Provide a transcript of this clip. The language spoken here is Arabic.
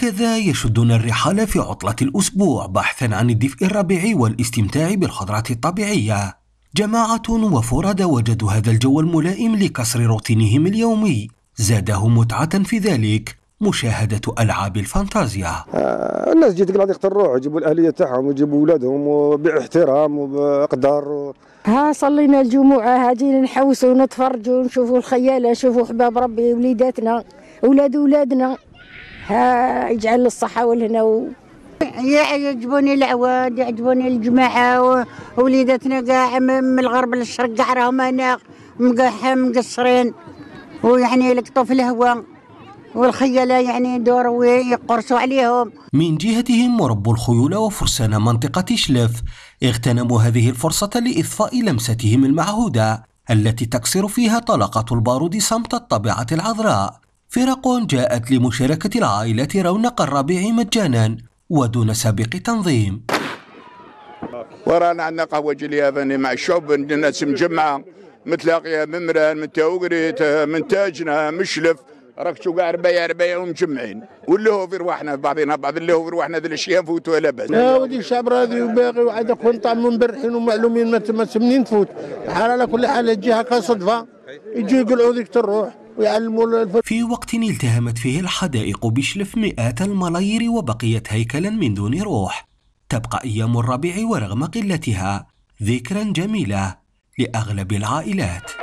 هكذا يشدون الرحال في عطلة الأسبوع بحثا عن الدفء الربيعي والاستمتاع بالخضرات الطبيعية جماعة وفرد وجدوا هذا الجو الملائم لكسر روتينهم اليومي زادهم متعة في ذلك مشاهدة ألعاب الفانتازيا آه الناس جيت قلت يقتل روح يجيبوا الأهلية تاعهم ويجيبوا أولادهم باحترام وبأقدار و... ها صلينا الجمعة هاجين نحوسوا ونتفرجوا ونشوفوا الخيالة نشوفوا حباب ربي وليداتنا أولاد أولادنا يجعل الصحة والهنا يعجبوني العواد يعجبوني الجماعة ووليداتنا كاع من الغرب للشرق كاع راهم هنا مقصرين ويعني يلقطوا في الهواء والخيلة يعني يدوروا ويقرصوا عليهم من جهتهم رب الخيول وفرسان منطقة شلف اغتنموا هذه الفرصة لإضفاء لمستهم المعهودة التي تكسر فيها طلقة البارود صمت الطبيعة العذراء فرق جاءت لمشاركة العائلة رونق الربيع مجانا ودون سابق تنظيم ورانا عندنا قهوة جلياباني مع الشعب الناس مجمعة متلاقية من مران من تاوغريت من تاجنا مشلف راك تلقى ربيع ربيع ومجمعين واللي هو في رواحنا بعضنا بعض اللي هو في رواحنا ذي الاشياء فوت ولا باس. لا ودي الشعب راضي وباغي وعاد كون طعمهم برحين ومعلومين ما تمنين تفوت. على كل حال تجي هكا صدفه يجي يقلعوا ذيك الروح. ويعلموا في وقت التهمت فيه الحدائق بشلف مئات الملايير وبقيت هيكلا من دون روح تبقى أيام الربيع ورغم قلتها ذكرا جميلة لأغلب العائلات